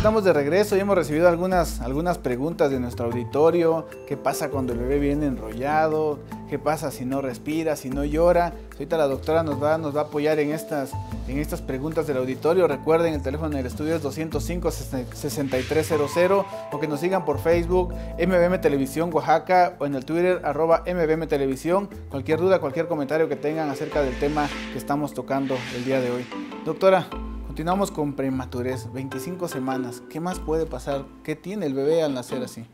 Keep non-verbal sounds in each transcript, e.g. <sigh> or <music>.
estamos de regreso y hemos recibido algunas, algunas preguntas de nuestro auditorio. ¿Qué pasa cuando el bebé viene enrollado? ¿Qué pasa si no respira, si no llora? Ahorita la doctora nos va, nos va a apoyar en estas, en estas preguntas del auditorio. Recuerden, el teléfono del estudio es 205-6300 o que nos sigan por Facebook, MBM Televisión Oaxaca o en el Twitter, arroba MBM Televisión. Cualquier duda, cualquier comentario que tengan acerca del tema que estamos tocando el día de hoy. Doctora, Continuamos con prematurez, 25 semanas. ¿Qué más puede pasar? ¿Qué tiene el bebé al nacer así?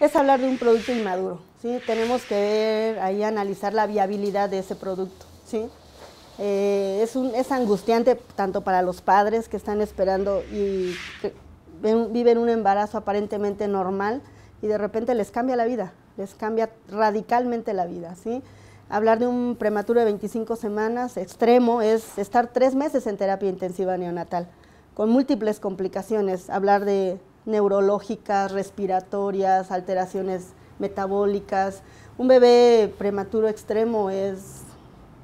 Es hablar de un producto inmaduro, ¿sí? Tenemos que ahí analizar la viabilidad de ese producto, ¿sí? Eh, es, angustiante tanto para los padres que están esperando y viven un embarazo aparentemente normal y de repente les cambia la vida, les cambia radicalmente la vida, ¿sí? Hablar de un prematuro de 25 semanas extremo es estar tres meses en terapia intensiva neonatal, con múltiples complicaciones. Hablar de neurológicas, respiratorias, alteraciones metabólicas. Un bebé prematuro extremo es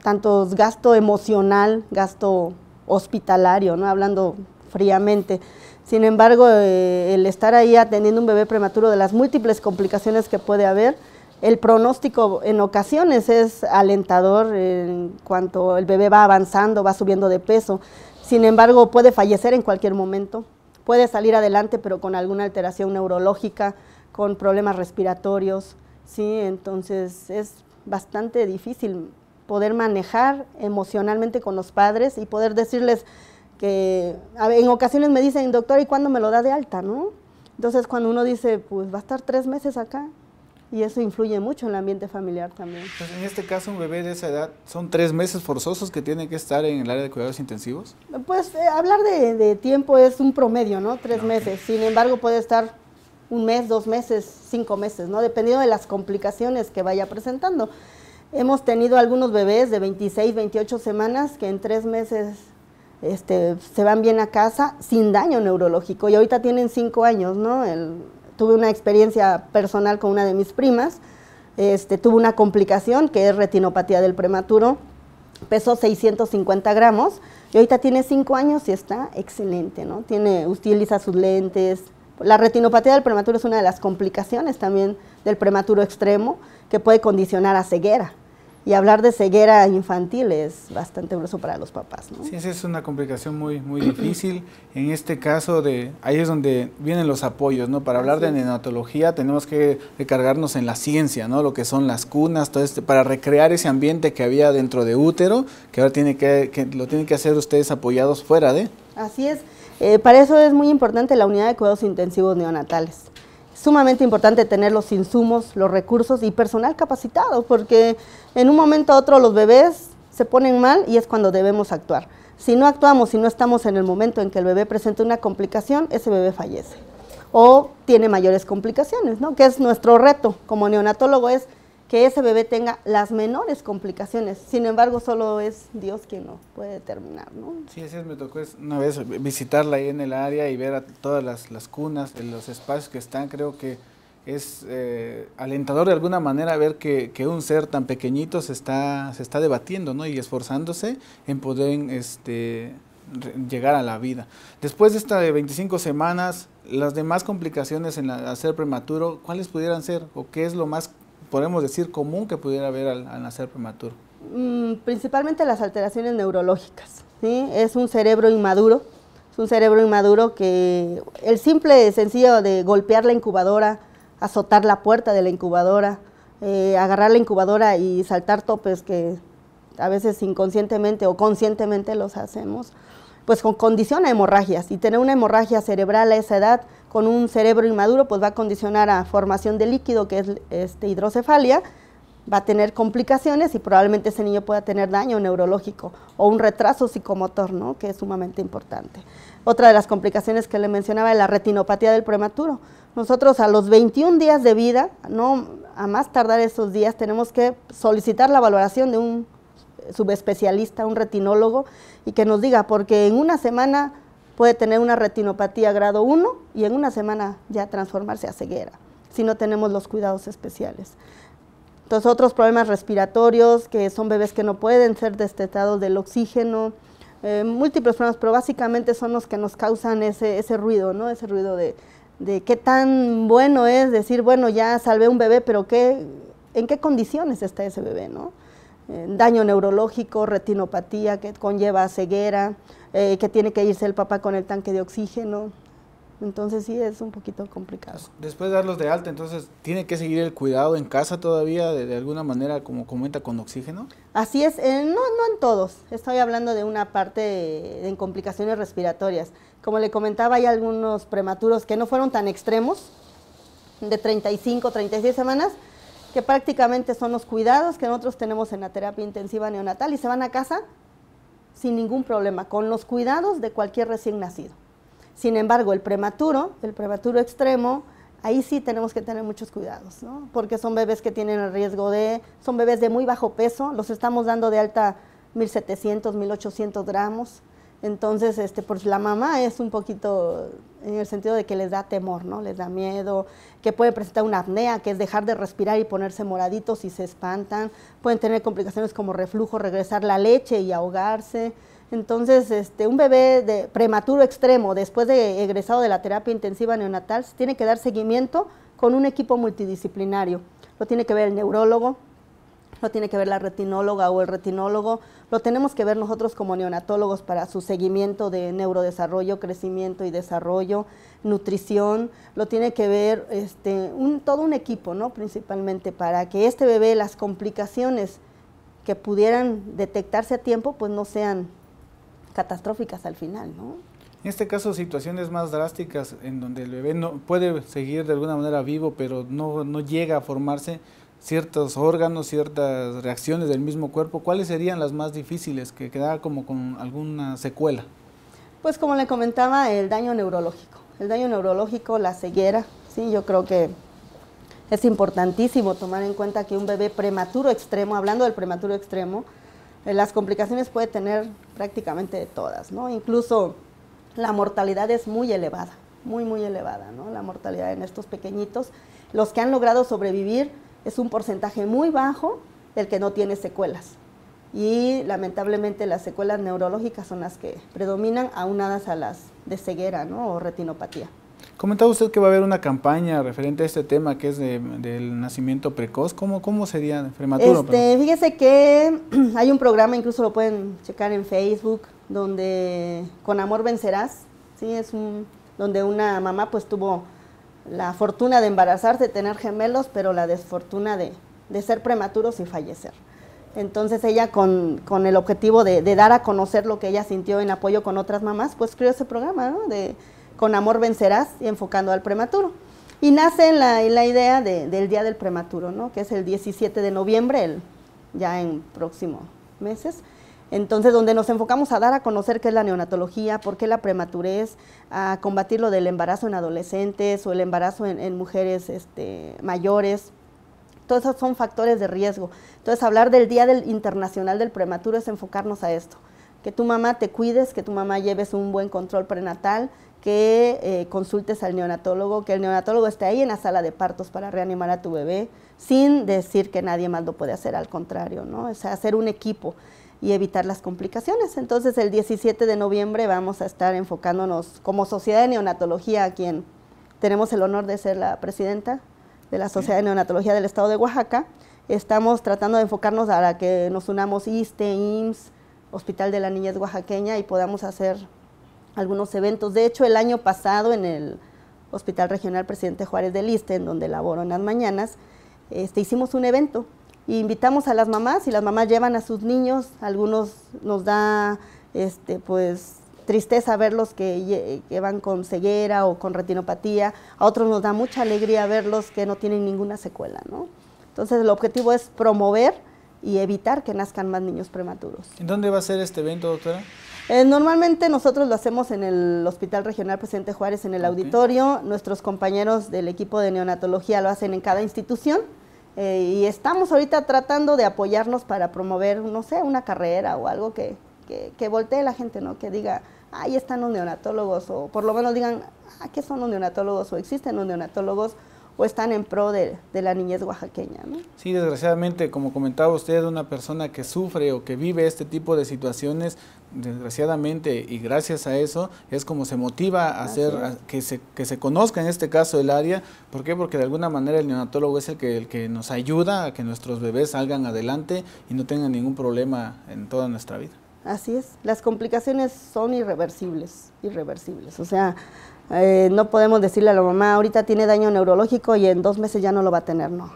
tanto gasto emocional, gasto hospitalario, ¿no? hablando fríamente. Sin embargo, eh, el estar ahí atendiendo un bebé prematuro de las múltiples complicaciones que puede haber, el pronóstico en ocasiones es alentador en cuanto el bebé va avanzando, va subiendo de peso. Sin embargo, puede fallecer en cualquier momento, puede salir adelante, pero con alguna alteración neurológica, con problemas respiratorios, ¿sí? Entonces es bastante difícil poder manejar emocionalmente con los padres y poder decirles que en ocasiones me dicen, doctor, ¿y cuándo me lo da de alta, no? Entonces cuando uno dice, pues va a estar tres meses acá, y eso influye mucho en el ambiente familiar también. Pues en este caso, un bebé de esa edad, ¿son tres meses forzosos que tiene que estar en el área de cuidados intensivos? Pues eh, hablar de, tiempo es un promedio, ¿no? Tres meses. Sin embargo, puede estar un mes, dos meses, cinco meses, ¿no? Dependiendo de las complicaciones que vaya presentando. Hemos tenido algunos bebés de 26, 28 semanas que en tres meses este, se van bien a casa sin daño neurológico y ahorita tienen cinco años, ¿no? El, tuve una experiencia personal con una de mis primas, este, tuvo una complicación que es retinopatía del prematuro, pesó 650 gramos y ahorita tiene 5 años y está excelente, ¿no? Tiene, utiliza sus lentes. La retinopatía del prematuro es una de las complicaciones también del prematuro extremo que puede condicionar a ceguera y hablar de ceguera infantil es bastante grueso para los papás. ¿no? Sí, esa es una complicación muy, muy difícil. En este caso, de, ahí es donde vienen los apoyos, ¿no? Para hablar de neonatología tenemos que recargarnos en la ciencia, ¿no? Lo que son las cunas, todo este, para recrear ese ambiente que había dentro de útero, que ahora tiene que, que lo tienen que hacer ustedes apoyados fuera de. Así es. Eh, para eso es muy importante la unidad de cuidados intensivos neonatales sumamente importante tener los insumos, los recursos y personal capacitado, porque en un momento a otro los bebés se ponen mal y es cuando debemos actuar. Si no actuamos, si no estamos en el momento en que el bebé presenta una complicación, ese bebé fallece o tiene mayores complicaciones, ¿no? Que es nuestro reto como neonatólogo es que ese bebé tenga las menores complicaciones. Sin embargo, solo es Dios quien lo puede determinar, ¿no? Sí, así es, me tocó una vez visitarla ahí en el área y ver a todas las, cunas, los espacios que están, creo que es eh, alentador de alguna manera ver que, un ser tan pequeñito se está, se está debatiendo ¿no? y esforzándose en poder este, llegar a la vida. Después de estas 25 semanas, las demás complicaciones en la, ser prematuro, ¿cuáles pudieran ser? ¿O qué es lo más podemos decir, común que pudiera haber al, nacer prematuro? Mm, principalmente las alteraciones neurológicas. Es un cerebro inmaduro, es un cerebro inmaduro que el simple sencillo de golpear la incubadora, azotar la puerta de la incubadora, eh, agarrar la incubadora y saltar topes que a veces inconscientemente o conscientemente los hacemos, pues con, condiciona hemorragias y tener una hemorragia cerebral a esa edad con un cerebro inmaduro pues va a condicionar a formación de líquido que es este, hidrocefalia, va a tener complicaciones y probablemente ese niño pueda tener daño neurológico o un retraso psicomotor, ¿no? que es sumamente importante. Otra de las complicaciones que le mencionaba es la retinopatía del prematuro. Nosotros a los 21 días de vida, no a más tardar esos días, tenemos que solicitar la valoración de un subespecialista, un retinólogo, y que nos diga, porque en una semana puede tener una retinopatía grado 1 y en una semana ya transformarse a ceguera, si no tenemos los cuidados especiales. Entonces, otros problemas respiratorios, que son bebés que no pueden ser destetados del oxígeno, eh, múltiples problemas, pero básicamente son los que nos causan ese, ruido, ¿no? Ese ruido de, de qué tan bueno es decir, bueno, ya salvé un bebé, pero qué, en qué condiciones está ese bebé, ¿no? Eh, daño neurológico, retinopatía que conlleva ceguera, eh, que tiene que irse el papá con el tanque de oxígeno. Entonces sí es un poquito complicado. Después de darlos de alta, entonces tiene que seguir el cuidado en casa todavía, de, alguna manera, como comenta, con oxígeno. Así es, eh, no, no en todos. Estoy hablando de una parte en complicaciones respiratorias. Como le comentaba, hay algunos prematuros que no fueron tan extremos, de 35, 36 semanas, que prácticamente son los cuidados que nosotros tenemos en la terapia intensiva neonatal y se van a casa sin ningún problema, con los cuidados de cualquier recién nacido. Sin embargo, el prematuro, el prematuro extremo, ahí sí tenemos que tener muchos cuidados, porque son bebés que tienen el riesgo de, son bebés de muy bajo peso, los estamos dando de alta 1700, 1800 gramos, entonces, este, pues, la mamá es un poquito en el sentido de que les da temor, ¿no? Les da miedo, que puede presentar una apnea, que es dejar de respirar y ponerse moraditos y se espantan. Pueden tener complicaciones como reflujo, regresar la leche y ahogarse. Entonces, este, un bebé de prematuro extremo, después de egresado de la terapia intensiva neonatal, tiene que dar seguimiento con un equipo multidisciplinario. Lo tiene que ver el neurólogo, lo tiene que ver la retinóloga o el retinólogo, lo tenemos que ver nosotros como neonatólogos para su seguimiento de neurodesarrollo, crecimiento y desarrollo, nutrición, lo tiene que ver este, todo un equipo, ¿no? principalmente para que este bebé, las complicaciones que pudieran detectarse a tiempo, pues no sean catastróficas al final. ¿no? En este caso, situaciones más drásticas en donde el bebé no puede seguir de alguna manera vivo, pero no llega a formarse, ciertos órganos, ciertas reacciones del mismo cuerpo, ¿cuáles serían las más difíciles que quedara como con alguna secuela? Pues como le comentaba, el daño neurológico. El daño neurológico, la ceguera, sí, yo creo que es importantísimo tomar en cuenta que un bebé prematuro extremo, hablando del prematuro extremo, eh, las complicaciones puede tener prácticamente de todas, ¿no? Incluso la mortalidad es muy elevada, muy, muy elevada, ¿no? La mortalidad en estos pequeñitos. Los que han logrado sobrevivir es un porcentaje muy bajo del que no tiene secuelas. Y lamentablemente las secuelas neurológicas son las que predominan aunadas a las de ceguera ¿no? o retinopatía. Comentaba usted que va a haber una campaña referente a este tema que es del nacimiento precoz. ¿Cómo, cómo sería prematuro? Este, fíjese que <clears throat> hay un programa, incluso lo pueden checar en Facebook, donde Con Amor Vencerás, ¿sí? es un, donde una mamá pues tuvo la fortuna de embarazarse, tener gemelos, pero la desfortuna de, ser prematuros y fallecer. Entonces ella con, el objetivo de, dar a conocer lo que ella sintió en apoyo con otras mamás, pues creó ese programa, ¿no? De Con Amor Vencerás, y enfocando al prematuro. Y nace la, idea del Día del Prematuro, ¿no? Que es el 17 de noviembre, el, ya en próximos meses. Entonces, donde nos enfocamos a dar a conocer qué es la neonatología, por qué la prematurez, a combatir lo del embarazo en adolescentes o el embarazo en, mujeres este, mayores. Todos esos son factores de riesgo. Entonces, hablar del Día del Internacional del Prematuro es enfocarnos a esto. Que tu mamá te cuides, que tu mamá lleves un buen control prenatal, que eh, consultes al neonatólogo, que el neonatólogo esté ahí en la sala de partos para reanimar a tu bebé, sin decir que nadie más lo puede hacer, al contrario, ¿no? O hacer un equipo y evitar las complicaciones. Entonces el 17 de noviembre vamos a estar enfocándonos como Sociedad de Neonatología, a quien tenemos el honor de ser la presidenta de la Sociedad de Neonatología del Estado de Oaxaca. Estamos tratando de enfocarnos a que nos unamos ISTE, IMSS, Hospital de la Niñez Oaxaqueña y podamos hacer algunos eventos. De hecho, el año pasado en el Hospital Regional Presidente Juárez del ISTE, en donde laboro en las mañanas, este, hicimos un evento invitamos a las mamás y las mamás llevan a sus niños, algunos nos da este, pues tristeza verlos que, que, van con ceguera o con retinopatía, a otros nos da mucha alegría verlos que no tienen ninguna secuela, ¿no? Entonces el objetivo es promover y evitar que nazcan más niños prematuros. ¿En dónde va a ser este evento, doctora? Eh, normalmente nosotros lo hacemos en el Hospital Regional Presidente Juárez, en el auditorio. Nuestros compañeros del equipo de neonatología lo hacen en cada institución. Eh, y estamos ahorita tratando de apoyarnos para promover, no sé, una carrera o algo que, que, que voltee la gente, ¿no? Que diga, ahí están los neonatólogos, o por lo menos digan, ah, ¿qué son los neonatólogos? O existen los neonatólogos, o están en pro de, la niñez oaxaqueña. ¿no? Sí, desgraciadamente, como comentaba usted, una persona que sufre o que vive este tipo de situaciones, desgraciadamente y gracias a eso es como se motiva a hacer que, se, que se conozca en este caso el área. ¿Por qué? Porque de alguna manera el neonatólogo es el que, el que nos ayuda a que nuestros bebés salgan adelante y no tengan ningún problema en toda nuestra vida. Así es, las complicaciones son irreversibles, irreversibles. O sea, eh, no podemos decirle a la mamá, ahorita tiene daño neurológico y en dos meses ya no lo va a tener, no.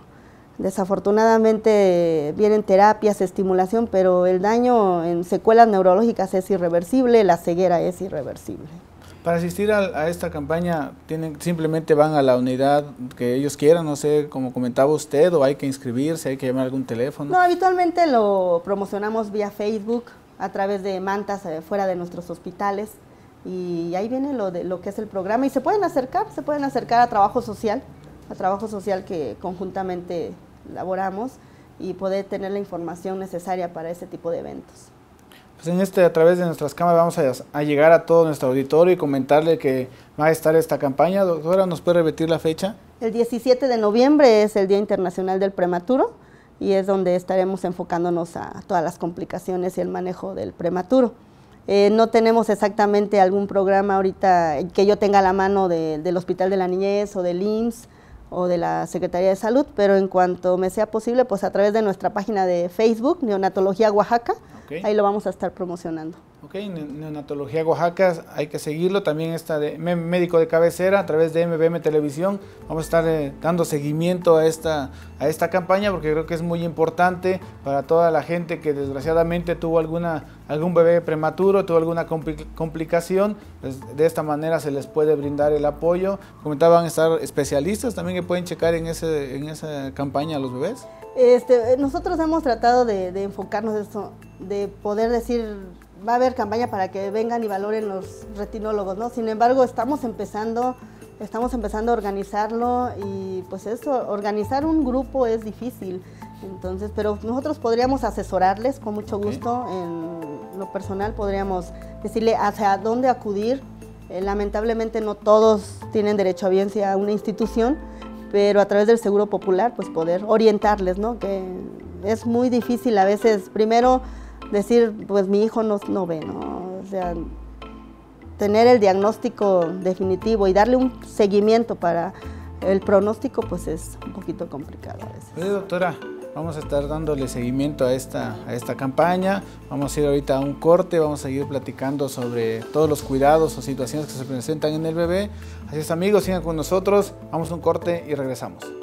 Desafortunadamente vienen terapias, estimulación, pero el daño en secuelas neurológicas es irreversible, la ceguera es irreversible. Para asistir a, esta campaña, tienen, simplemente van a la unidad que ellos quieran, no sé, como comentaba usted, o hay que inscribirse, hay que llamar algún teléfono. No, habitualmente lo promocionamos vía Facebook, a través de mantas eh, fuera de nuestros hospitales. Y ahí viene lo, de, lo que es el programa. Y se pueden acercar, se pueden acercar a trabajo social, a trabajo social que conjuntamente laboramos y poder tener la información necesaria para ese tipo de eventos. Pues en este, a través de nuestras cámaras vamos a, llegar a todo nuestro auditorio y comentarle que va a estar esta campaña. Doctora, ¿nos puede repetir la fecha? El 17 de noviembre es el Día Internacional del Prematuro y es donde estaremos enfocándonos a todas las complicaciones y el manejo del prematuro. Eh, no tenemos exactamente algún programa ahorita que yo tenga la mano del Hospital de la Niñez o del IMSS o de la Secretaría de Salud, pero en cuanto me sea posible, pues a través de nuestra página de Facebook, Neonatología Oaxaca, ahí lo vamos a estar promocionando. Okay, Neonatología Oaxaca, hay que seguirlo. También está de médico de cabecera a través de MBM Televisión. Vamos a estar dando seguimiento a esta, a esta campaña porque creo que es muy importante para toda la gente que desgraciadamente tuvo alguna, algún bebé prematuro, tuvo alguna complicación. Pues, de esta manera se les puede brindar el apoyo. Comentaban estar especialistas también que pueden checar en, ese, en esa campaña a los bebés. Este, nosotros hemos tratado de, enfocarnos en eso, de poder decir va a haber campaña para que vengan y valoren los retinólogos, ¿no? Sin embargo, estamos empezando, estamos empezando a organizarlo y pues eso, organizar un grupo es difícil. Entonces, pero nosotros podríamos asesorarles con mucho gusto. En lo personal podríamos decirle hacia dónde acudir. Eh, lamentablemente no todos tienen derecho a biencia a una institución, pero a través del Seguro Popular pues poder orientarles, ¿no? Que es muy difícil a veces, primero decir, pues mi hijo no, no ve, ¿no? O sea, tener el diagnóstico definitivo y darle un seguimiento para el pronóstico, pues es un poquito complicado a veces. doctora, vamos a estar dándole seguimiento a esta, a esta campaña. Vamos a ir ahorita a un corte, vamos a seguir platicando sobre todos los cuidados o situaciones que se presentan en el bebé. Así es, amigos, sigan con nosotros. Vamos a un corte y regresamos.